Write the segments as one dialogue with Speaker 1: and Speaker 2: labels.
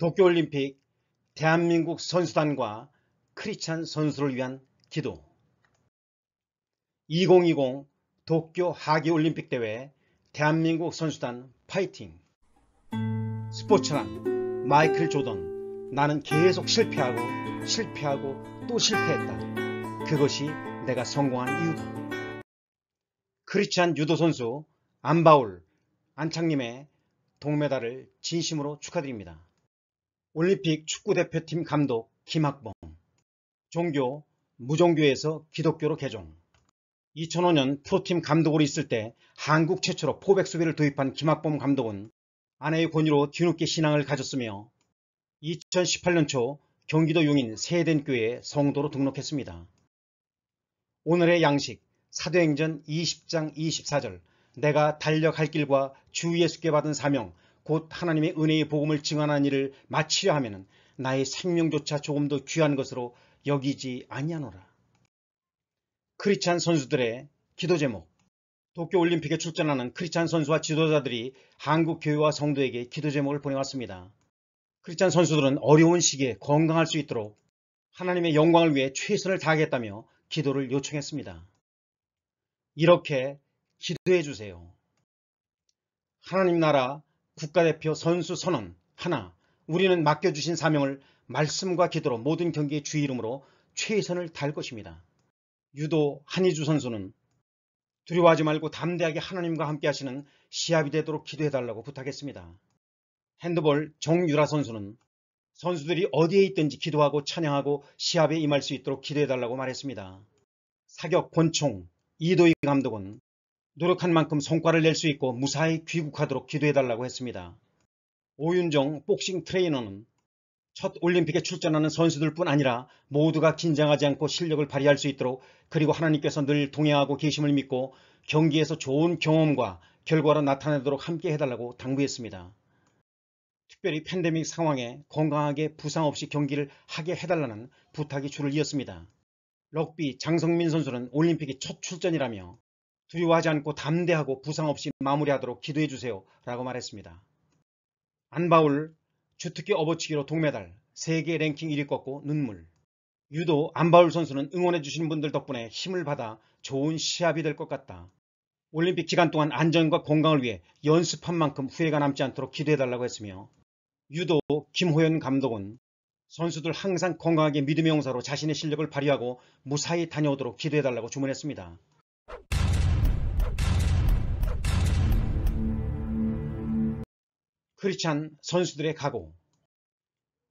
Speaker 1: 도쿄올림픽 대한민국 선수단과 크리찬 선수를 위한 기도 2020 도쿄 하계올림픽 대회 대한민국 선수단 파이팅 스포츠란 마이클 조던 나는 계속 실패하고 실패하고 또 실패했다. 그것이 내가 성공한 이유다. 크리찬 유도 선수 안바울 안창님의 동메달을 진심으로 축하드립니다. 올림픽 축구대표팀 감독 김학범 종교 무종교에서 기독교로 개종 2005년 프로팀 감독으로 있을 때 한국 최초로 포백 수비를 도입한 김학범 감독은 아내의 권유로 뒤늦게 신앙을 가졌으며 2018년 초 경기도 용인 세덴교회 성도로 등록했습니다. 오늘의 양식 사도행전 20장 24절 내가 달려갈 길과 주 예수께 받은 사명 곧 하나님의 은혜의 복음을 증언한는 일을 마치려 하면 나의 생명조차 조금 더 귀한 것으로 여기지 아니하노라. 크리찬 선수들의 기도 제목 도쿄올림픽에 출전하는 크리찬 선수와 지도자들이 한국교회와 성도에게 기도 제목을 보내왔습니다. 크리찬 선수들은 어려운 시기에 건강할 수 있도록 하나님의 영광을 위해 최선을 다하겠다며 기도를 요청했습니다. 이렇게 기도해 주세요. 하나님 나라 국가대표 선수 선언 하나 우리는 맡겨주신 사명을 말씀과 기도로 모든 경기의 주의 이름으로 최선을 다할 것입니다. 유도 한희주 선수는 두려워하지 말고 담대하게 하나님과 함께 하시는 시합이 되도록 기도해달라고 부탁했습니다. 핸드볼 정유라 선수는 선수들이 어디에 있든지 기도하고 찬양하고 시합에 임할 수 있도록 기도해달라고 말했습니다. 사격 권총 이도희 감독은 노력한 만큼 성과를 낼 수 있고 무사히 귀국하도록 기도해달라고 했습니다. 오윤정 복싱 트레이너는 첫 올림픽에 출전하는 선수들 뿐 아니라 모두가 긴장하지 않고 실력을 발휘할 수 있도록 그리고 하나님께서 늘 동행하고 계심을 믿고 경기에서 좋은 경험과 결과로 나타내도록 함께 해달라고 당부했습니다. 특별히 팬데믹 상황에 건강하게 부상 없이 경기를 하게 해달라는 부탁이 줄을 이었습니다. 럭비 장성민 선수는 올림픽이 첫 출전이라며 두려워하지 않고 담대하고 부상 없이 마무리하도록 기도해 주세요. 라고 말했습니다. 안바울 주특기 업어치기로 동메달, 세계 랭킹 1위 꺾고 눈물. 유도 안바울 선수는 응원해 주신 분들 덕분에 힘을 받아 좋은 시합이 될 것 같다. 올림픽 기간 동안 안전과 건강을 위해 연습한 만큼 후회가 남지 않도록 기도해 달라고 했으며 유도 김호연 감독은 선수들 항상 건강하게 믿음의 용사로 자신의 실력을 발휘하고 무사히 다녀오도록 기도해 달라고 주문했습니다. 크리찬 선수들의 각오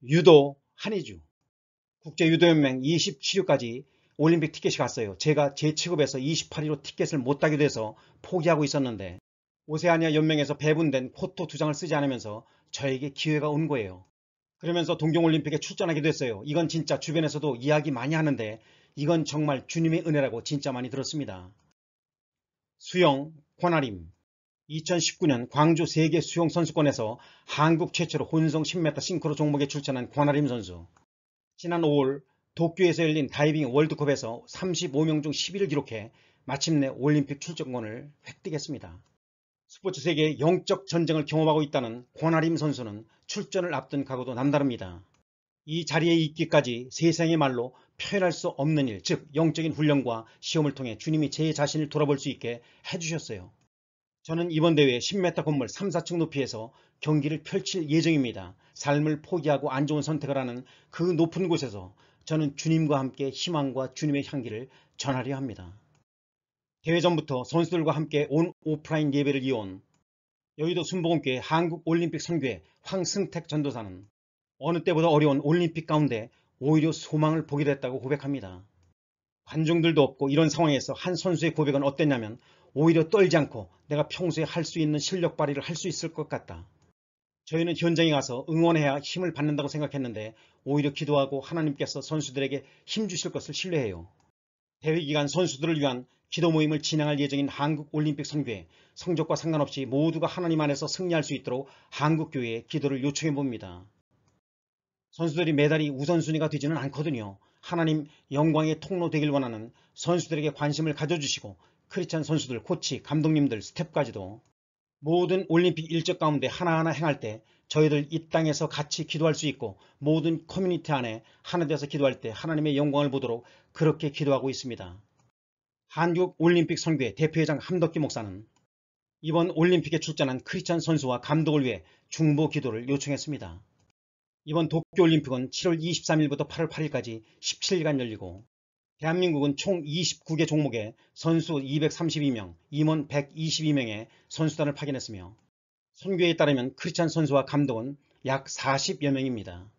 Speaker 1: 유도 한의주 국제유도연맹 27위까지 올림픽 티켓이 갔어요. 제가 제 취급에서 28위로 티켓을 못 따게 돼서 포기하고 있었는데 오세아니아 연맹에서 배분된 코토 두 장을 쓰지 않으면서 저에게 기회가 온 거예요. 그러면서 동경올림픽에 출전하기도했어요 이건 진짜 주변에서도 이야기 많이 하는데 이건 정말 주님의 은혜라고 진짜 많이 들었습니다. 수영 권아림 2019년 광주 세계 수영 선수권에서 한국 최초로 혼성 10m 싱크로 종목에 출전한 권아림 선수. 지난 5월 도쿄에서 열린 다이빙 월드컵에서 35명 중 10위를 기록해 마침내 올림픽 출전권을 획득했습니다. 스포츠 세계의 영적 전쟁을 경험하고 있다는 권아림 선수는 출전을 앞둔 각오도 남다릅니다. 이 자리에 있기까지 세상의 말로 표현할 수 없는 일, 즉 영적인 훈련과 시험을 통해 주님이 제 자신을 돌아볼 수 있게 해주셨어요. 저는 이번 대회 10m 건물 3, 4층 높이에서 경기를 펼칠 예정입니다. 삶을 포기하고 안 좋은 선택을 하는 그 높은 곳에서 저는 주님과 함께 희망과 주님의 향기를 전하려 합니다. 대회 전부터 선수들과 함께 온 오프라인 예배를 이어온 여의도 순복음교회 한국올림픽 선교회 황승택 전도사는 어느 때보다 어려운 올림픽 가운데 오히려 소망을 보게 됐다고 고백합니다. 관중들도 없고 이런 상황에서 한 선수의 고백은 어땠냐면 오히려 떨지 않고 내가 평소에 할 수 있는 실력 발휘를 할 수 있을 것 같다. 저희는 현장에 가서 응원해야 힘을 받는다고 생각했는데 오히려 기도하고 하나님께서 선수들에게 힘 주실 것을 신뢰해요. 대회 기간 선수들을 위한 기도 모임을 진행할 예정인 한국올림픽 선교회 성적과 상관없이 모두가 하나님 안에서 승리할 수 있도록 한국교회에 기도를 요청해 봅니다. 선수들이 메달이 우선순위가 되지는 않거든요. 하나님 영광의 통로 되길 원하는 선수들에게 관심을 가져주시고 크리스찬 선수들, 코치, 감독님들, 스텝까지도 모든 올림픽 일적 가운데 하나하나 행할 때 저희들 이 땅에서 같이 기도할 수 있고 모든 커뮤니티 안에 하나 되어서 기도할 때 하나님의 영광을 보도록 그렇게 기도하고 있습니다. 한국 올림픽 선교회 대표회장 함덕기 목사는 이번 올림픽에 출전한 크리스찬 선수와 감독을 위해 중보 기도를 요청했습니다. 이번 도쿄올림픽은 7월 23일부터 8월 8일까지 17일간 열리고 대한민국은 총 29개 종목에 선수 232명, 임원 122명의 선수단을 파견했으며 선교에 따르면 크리스찬 선수와 감독은 약 40여 명입니다.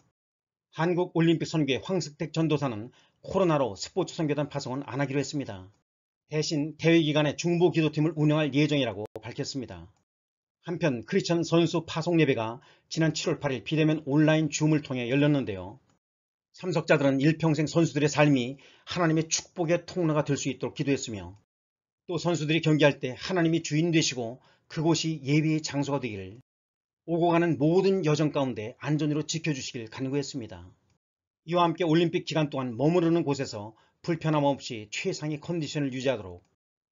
Speaker 1: 한국올림픽 선교의 황석택 전도사는 코로나로 스포츠 선교단 파송은 안 하기로 했습니다. 대신 대회 기간에 중보 기도팀을 운영할 예정이라고 밝혔습니다. 한편 크리스천 선수 파송 예배가 지난 7월 8일 비대면 온라인 줌을 통해 열렸는데요. 참석자들은 일평생 선수들의 삶이 하나님의 축복의 통로가 될 수 있도록 기도했으며 또 선수들이 경기할 때 하나님이 주인 되시고 그곳이 예비의 장소가 되기를 오고 가는 모든 여정 가운데 안전으로 지켜주시길 간구했습니다. 이와 함께 올림픽 기간 동안 머무르는 곳에서 불편함 없이 최상의 컨디션을 유지하도록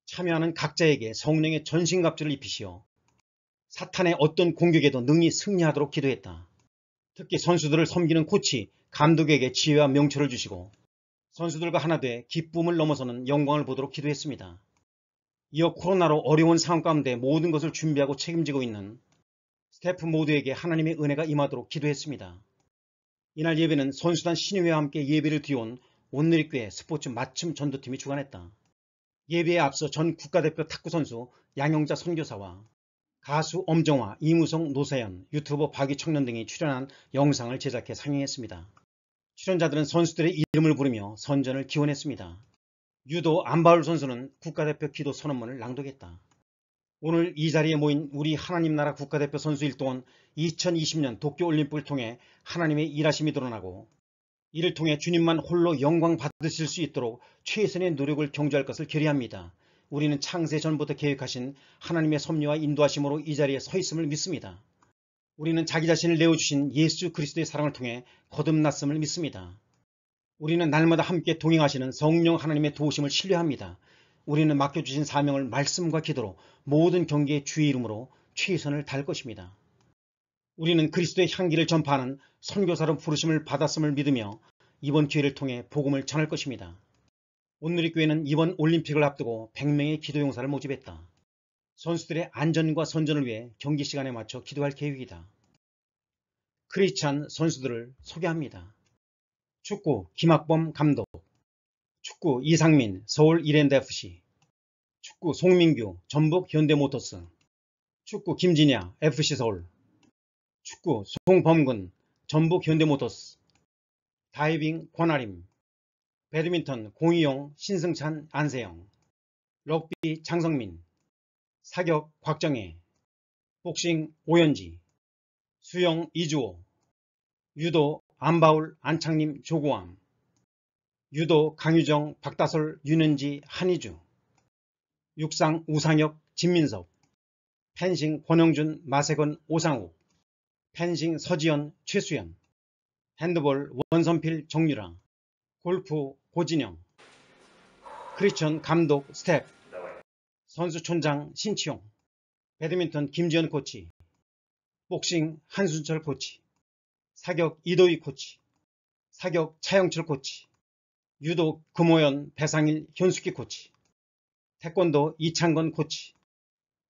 Speaker 1: 참여하는 각자에게 성령의 전신갑주를 입히시어 사탄의 어떤 공격에도 능히 승리하도록 기도했다. 특히 선수들을 섬기는 코치, 감독에게 지혜와 명철을 주시고 선수들과 하나 돼 기쁨을 넘어서는 영광을 보도록 기도했습니다. 이어 코로나로 어려운 상황 가운데 모든 것을 준비하고 책임지고 있는 스태프 모두에게 하나님의 은혜가 임하도록 기도했습니다. 이날 예배는 선수단 신의회와 함께 예배를 뒤온 온누리교회 스포츠 맞춤 전도팀이 주관했다. 예배에 앞서 전 국가대표 탁구선수 양영자 선교사와 가수 엄정화, 이무성, 노세연 유튜버 박이청년 등이 출연한 영상을 제작해 상영했습니다. 출연자들은 선수들의 이름을 부르며 선전을 기원했습니다. 유도 안바울 선수는 국가대표 기도 선언문을 낭독했다. 오늘 이 자리에 모인 우리 하나님 나라 국가대표 선수일 동은 2020년 도쿄올림픽을 통해 하나님의 일하심이 드러나고 이를 통해 주님만 홀로 영광 받으실 수 있도록 최선의 노력을 경주할 것을 결의합니다. 우리는 창세 전부터 계획하신 하나님의 섭리와 인도하심으로 이 자리에 서 있음을 믿습니다. 우리는 자기 자신을 내어주신 예수 그리스도의 사랑을 통해 거듭났음을 믿습니다. 우리는 날마다 함께 동행하시는 성령 하나님의 도우심을 신뢰합니다. 우리는 맡겨주신 사명을 말씀과 기도로 모든 경계의 주의 이름으로 최선을 달 것입니다. 우리는 그리스도의 향기를 전파하는 선교사로 부르심을 받았음을 믿으며 이번 기회를 통해 복음을 전할 것입니다. 온누리 교회는 이번 올림픽을 앞두고 100명의 기도용사를 모집했다. 선수들의 안전과 선전을 위해 경기 시간에 맞춰 기도할 계획이다. 크리스찬 선수들을 소개합니다. 축구 김학범 감독 축구 이상민 서울 이랜드FC 축구 송민규 전북 현대모터스 축구 김진야 FC 서울 축구 송범근 전북 현대모터스 다이빙 권아림 배드민턴 공이용 신승찬 안세영 럭비 장성민 사격 곽정혜 복싱 오연지 수영 이주호 유도 안바울 안창림 조고함 유도 강유정 박다솔 윤은지 한희주 육상 우상혁 진민섭 펜싱 권영준 마세건 오상욱 펜싱 서지연 최수연 핸드볼 원선필 정유라 골프 고진영 크리스천 감독 스텝 선수촌장 신치용 배드민턴 김지현 코치 복싱 한순철 코치 사격 이도희 코치 사격 차영철 코치 유도 금호연 배상일 현숙기 코치 태권도 이창건 코치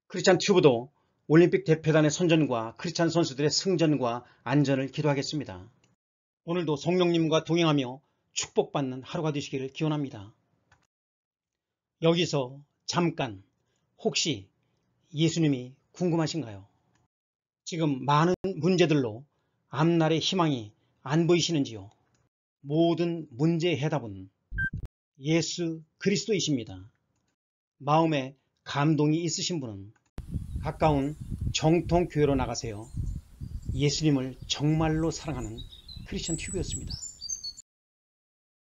Speaker 1: 크리스찬 튜브도 올림픽 대표단의 선전과 크리스찬 선수들의 승전과 안전을 기도하겠습니다. 오늘도 성령님과 동행하며 축복받는 하루가 되시기를 기원합니다. 여기서 잠깐 혹시 예수님이 궁금하신가요? 지금 많은 문제들로 앞날의 희망이 안 보이시는지요? 모든 문제의 해답은 예수 그리스도이십니다. 마음에 감동이 있으신 분은 가까운 정통교회로 나가세요. 예수님을 정말로 사랑하는 크리스천 튜브였습니다.